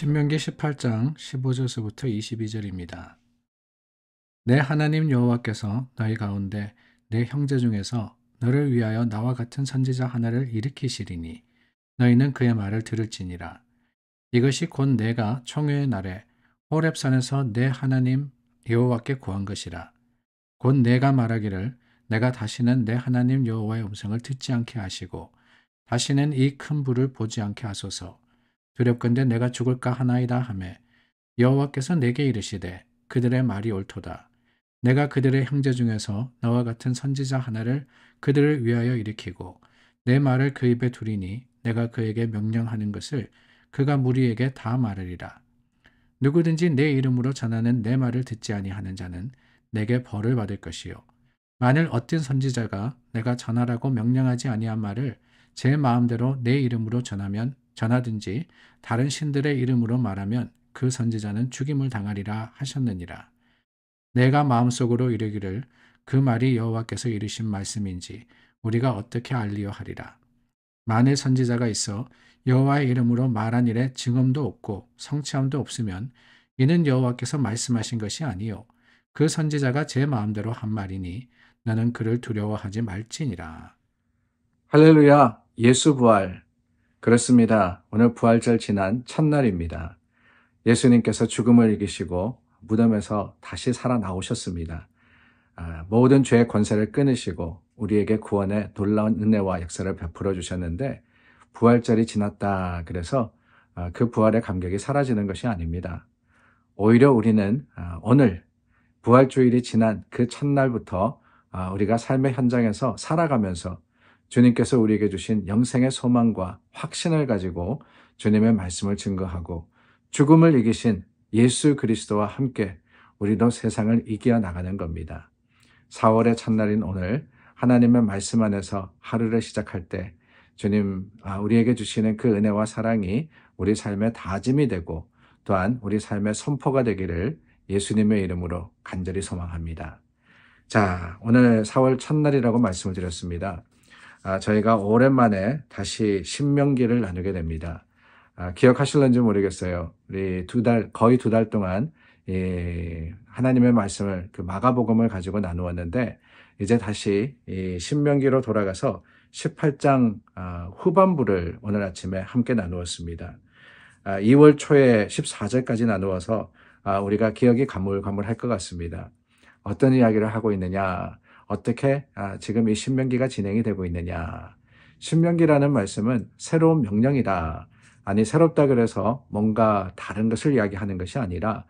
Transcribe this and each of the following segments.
신명기 18장 15절서부터 22절입니다. 내 하나님 여호와께서 너희 가운데 내 형제 중에서 너를 위하여 나와 같은 선지자 하나를 일으키시리니 너희는 그의 말을 들을지니라. 이것이 곧 내가 청회의 날에 호랩산에서 내 하나님 여호와께 구한 것이라. 곧 내가 말하기를 내가 다시는 내 하나님 여호와의 음성을 듣지 않게 하시고 다시는 이 큰 불을 보지 않게 하소서. 두렵건대 내가 죽을까 하나이다 하매 여호와께서 내게 이르시되 그들의 말이 옳도다. 내가 그들의 형제 중에서 너와 같은 선지자 하나를 그들을 위하여 일으키고 내 말을 그 입에 두리니 내가 그에게 명령하는 것을 그가 무리에게 다 말하리라. 누구든지 내 이름으로 전하는 내 말을 듣지 아니하는 자는 내게 벌을 받을 것이요. 만일 어떤 선지자가 내가 전하라고 명령하지 아니한 말을 제 마음대로 내 이름으로 전하면 전하든지 다른 신들의 이름으로 말하면 그 선지자는 죽임을 당하리라 하셨느니라. 내가 마음속으로 이르기를 그 말이 여호와께서 이르신 말씀인지 우리가 어떻게 알리어 하리라. 만일 선지자가 있어 여호와의 이름으로 말한 일에 증언도 없고 성취함도 없으면 이는 여호와께서 말씀하신 것이 아니요 그 선지자가 제 마음대로 한 말이니 나는 그를 두려워하지 말지니라. 할렐루야 예수 부활 그렇습니다. 오늘 부활절 지난 첫날입니다. 예수님께서 죽음을 이기시고 무덤에서 다시 살아나오셨습니다. 아, 모든 죄의 권세를 끊으시고 우리에게 구원의 놀라운 은혜와 역사를 베풀어 주셨는데 부활절이 지났다 그래서 아, 그 부활의 감격이 사라지는 것이 아닙니다. 오히려 우리는 아, 오늘 부활주일이 지난 그 첫날부터 우리가 삶의 현장에서 살아가면서 주님께서 우리에게 주신 영생의 소망과 확신을 가지고 주님의 말씀을 증거하고 죽음을 이기신 예수 그리스도와 함께 우리도 세상을 이겨 나가는 겁니다. 4월의 첫날인 오늘 하나님의 말씀 안에서 하루를 시작할 때 주님 아, 우리에게 주시는 그 은혜와 사랑이 우리 삶의 다짐이 되고 또한 우리 삶의 선포가 되기를 예수님의 이름으로 간절히 소망합니다. 자, 오늘 4월 첫날이라고 말씀을 드렸습니다. 아, 저희가 오랜만에 다시 신명기를 나누게 됩니다. 아, 기억하실런지 모르겠어요. 우리 두 달, 거의 두 달 동안 하나님의 말씀을 그 마가복음을 가지고 나누었는데 이제 다시 신명기로 돌아가서 18장 아, 후반부를 오늘 아침에 함께 나누었습니다. 2월 초에 14절까지 나누어서 우리가 기억이 가물가물할 것 같습니다. 어떤 이야기를 하고 있느냐? 어떻게 아, 지금 이 신명기가 진행이 되고 있느냐. 신명기라는 말씀은 새로운 명령이다. 아니 새롭다 그래서 뭔가 다른 것을 이야기하는 것이 아니라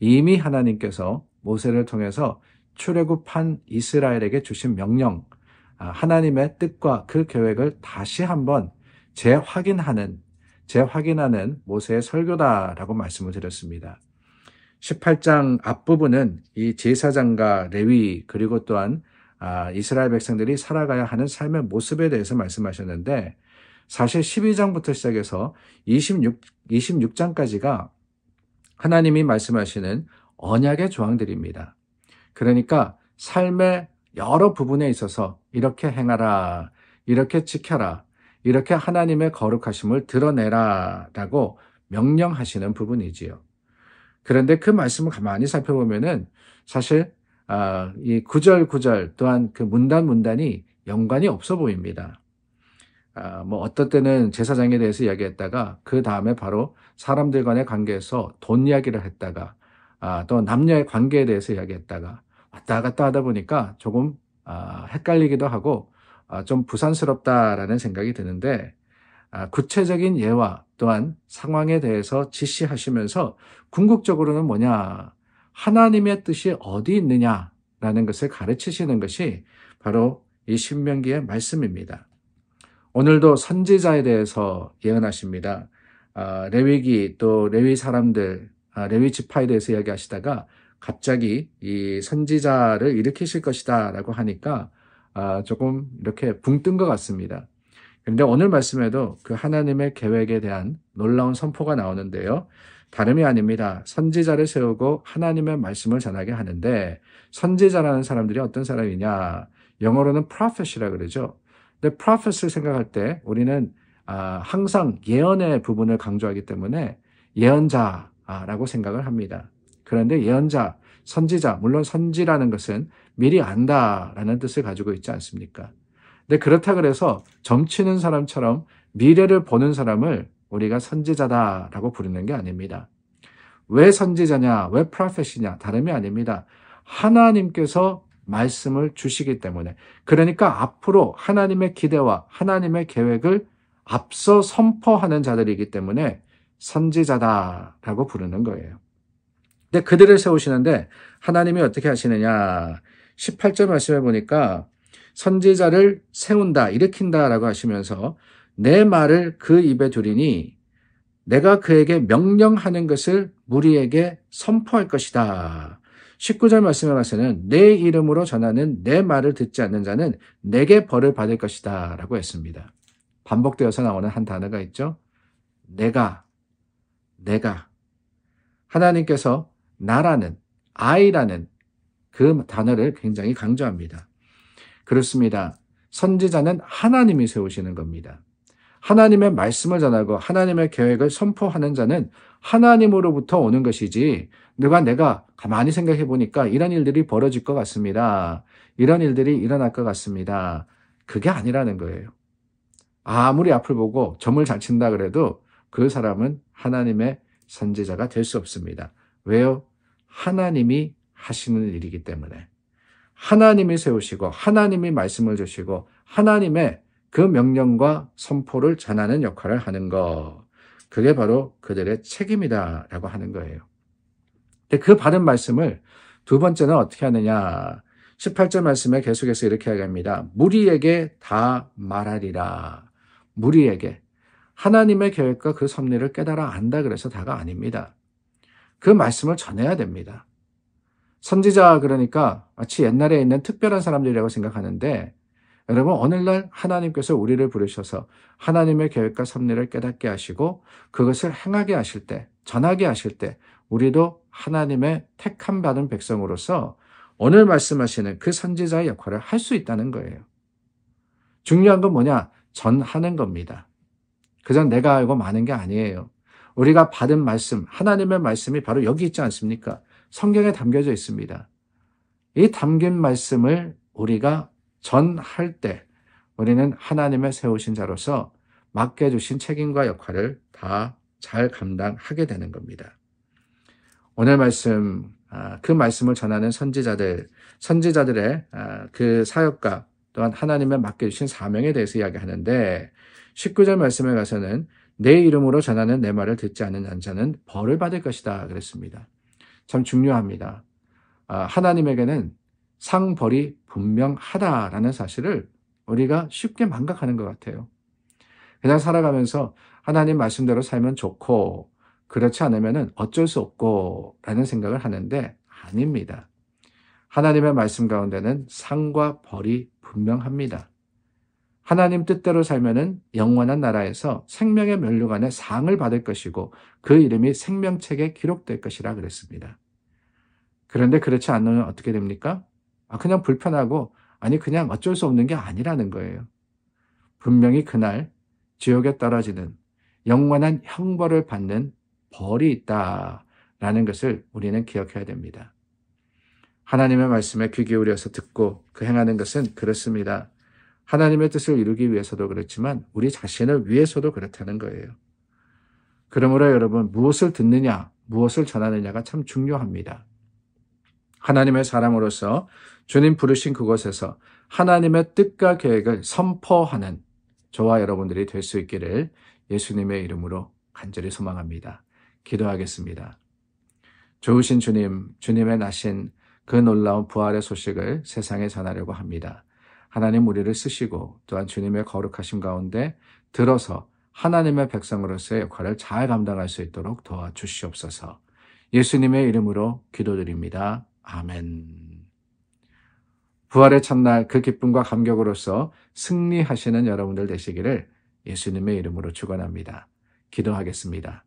이미 하나님께서 모세를 통해서 출애굽한 이스라엘에게 주신 명령, 아, 하나님의 뜻과 그 계획을 다시 한번 재확인하는 재확인하는 모세의 설교다라고 말씀을 드렸습니다. 18장 앞부분은 이 제사장과 레위 그리고 또한 아, 이스라엘 백성들이 살아가야 하는 삶의 모습에 대해서 말씀하셨는데 사실 12장부터 시작해서 26, 26장까지가 하나님이 말씀하시는 언약의 조항들입니다. 그러니까 삶의 여러 부분에 있어서 이렇게 행하라, 이렇게 지켜라, 이렇게 하나님의 거룩하심을 드러내라 라고 명령하시는 부분이지요. 그런데 그 말씀을 가만히 살펴보면은 사실 아, 이 구절 구절 또한 그 문단 문단이 연관이 없어 보입니다. 아, 뭐 어떤 때는 제사장에 대해서 이야기했다가 그 다음에 바로 사람들 간의 관계에서 돈 이야기를 했다가 아, 또 남녀의 관계에 대해서 이야기했다가 왔다 갔다 하다 보니까 조금 아, 헷갈리기도 하고 아, 좀 부산스럽다라는 생각이 드는데 아, 구체적인 예와 또한 상황에 대해서 지시하시면서 궁극적으로는 뭐냐 하나님의 뜻이 어디 있느냐라는 것을 가르치시는 것이 바로 이 신명기의 말씀입니다. 오늘도 선지자에 대해서 예언하십니다. 아, 레위기 또 레위 사람들 아, 레위 지파에 대해서 이야기하시다가 갑자기 이 선지자를 일으키실 것이다라고 하니까 아, 조금 이렇게 붕 뜬 것 같습니다. 그런데 오늘 말씀에도 그 하나님의 계획에 대한 놀라운 선포가 나오는데요. 다름이 아닙니다. 선지자를 세우고 하나님의 말씀을 전하게 하는데 선지자라는 사람들이 어떤 사람이냐? 영어로는 prophet이라 그러죠. 근데 prophet을 생각할 때 우리는 아, 항상 예언의 부분을 강조하기 때문에 예언자라고 생각을 합니다. 그런데 예언자, 선지자, 물론 선지라는 것은 미리 안다라는 뜻을 가지고 있지 않습니까? 근데 그렇다 그래서 점치는 사람처럼 미래를 보는 사람을 우리가 선지자다라고 부르는 게 아닙니다. 왜 선지자냐, 왜 프라펫이냐, 다름이 아닙니다. 하나님께서 말씀을 주시기 때문에. 그러니까 앞으로 하나님의 기대와 하나님의 계획을 앞서 선포하는 자들이기 때문에 선지자다라고 부르는 거예요. 근데 그들을 세우시는데 하나님이 어떻게 하시느냐. 18절 말씀해 보니까 선지자를 세운다, 일으킨다라고 하시면서 내 말을 그 입에 두리니 내가 그에게 명령하는 것을 무리에게 선포할 것이다. 19절 말씀에 가서는 내 이름으로 전하는 내 말을 듣지 않는 자는 내게 벌을 받을 것이다. 라고 했습니다. 반복되어서 나오는 한 단어가 있죠. 내가, 내가. 하나님께서 나라는, 아이라는 그 단어를 굉장히 강조합니다. 그렇습니다. 선지자는 하나님이 세우시는 겁니다. 하나님의 말씀을 전하고 하나님의 계획을 선포하는 자는 하나님으로부터 오는 것이지 누가 내가 가만히 생각해 보니까 이런 일들이 벌어질 것 같습니다. 이런 일들이 일어날 것 같습니다. 그게 아니라는 거예요. 아무리 앞을 보고 점을 잘 친다 그래도 그 사람은 하나님의 선지자가 될 수 없습니다. 왜요? 하나님이 하시는 일이기 때문에. 하나님이 세우시고, 하나님이 말씀을 주시고, 하나님의 그 명령과 선포를 전하는 역할을 하는 것. 그게 바로 그들의 책임이다라고 하는 거예요. 근데 그 받은 말씀을 두 번째는 어떻게 하느냐. 18절 말씀에 계속해서 이렇게 이야기합니다. 무리에게 다 말하리라. 무리에게. 하나님의 계획과 그 섭리를 깨달아 안다 그래서 다가 아닙니다. 그 말씀을 전해야 됩니다. 선지자 그러니까 마치 옛날에 있는 특별한 사람들이라고 생각하는데 여러분, 오늘날 하나님께서 우리를 부르셔서 하나님의 계획과 섭리를 깨닫게 하시고 그것을 행하게 하실 때, 전하게 하실 때, 우리도 하나님의 택함 받은 백성으로서 오늘 말씀하시는 그 선지자의 역할을 할 수 있다는 거예요. 중요한 건 뭐냐? 전하는 겁니다. 그저 내가 알고 많은 게 아니에요. 우리가 받은 말씀, 하나님의 말씀이 바로 여기 있지 않습니까? 성경에 담겨져 있습니다. 이 담긴 말씀을 우리가 전할 때 우리는 하나님의 세우신 자로서 맡겨주신 책임과 역할을 다 잘 감당하게 되는 겁니다. 오늘 말씀, 아, 그 말씀을 전하는 선지자들, 선지자들의 아, 그 사역과 또한 하나님의 맡겨주신 사명에 대해서 이야기하는데 19절 말씀에 가서는 내 이름으로 전하는 내 말을 듣지 않는 자는 벌을 받을 것이다 그랬습니다. 참 중요합니다. 아, 하나님에게는 상벌이 분명하다라는 사실을 우리가 쉽게 망각하는 것 같아요. 그냥 살아가면서 하나님 말씀대로 살면 좋고, 그렇지 않으면 어쩔 수 없고, 라는 생각을 하는데 아닙니다. 하나님의 말씀 가운데는 상과 벌이 분명합니다. 하나님 뜻대로 살면은 영원한 나라에서 생명의 면류관에 상을 받을 것이고 그 이름이 생명책에 기록될 것이라 그랬습니다. 그런데 그렇지 않으면 어떻게 됩니까? 아, 그냥 불편하고 아니 그냥 어쩔 수 없는 게 아니라는 거예요. 분명히 그날 지옥에 떨어지는 영원한 형벌을 받는 벌이 있다라는 것을 우리는 기억해야 됩니다. 하나님의 말씀에 귀 기울여서 듣고 그 행하는 것은 그렇습니다. 하나님의 뜻을 이루기 위해서도 그렇지만 우리 자신을 위해서도 그렇다는 거예요. 그러므로 여러분 무엇을 듣느냐, 무엇을 전하느냐가 참 중요합니다. 하나님의 사람으로서 주님 부르신 그곳에서 하나님의 뜻과 계획을 선포하는 저와 여러분들이 될 수 있기를 예수님의 이름으로 간절히 소망합니다. 기도하겠습니다. 좋으신 주님, 주님의 나신 그 놀라운 부활의 소식을 세상에 전하려고 합니다. 하나님 우리를 쓰시고 또한 주님의 거룩하심 가운데 들어서 하나님의 백성으로서의 역할을 잘 감당할 수 있도록 도와주시옵소서. 예수님의 이름으로 기도드립니다. 아멘. 부활의 첫날 그 기쁨과 감격으로서 승리하시는 여러분들 되시기를 예수님의 이름으로 축원합니다. 기도하겠습니다.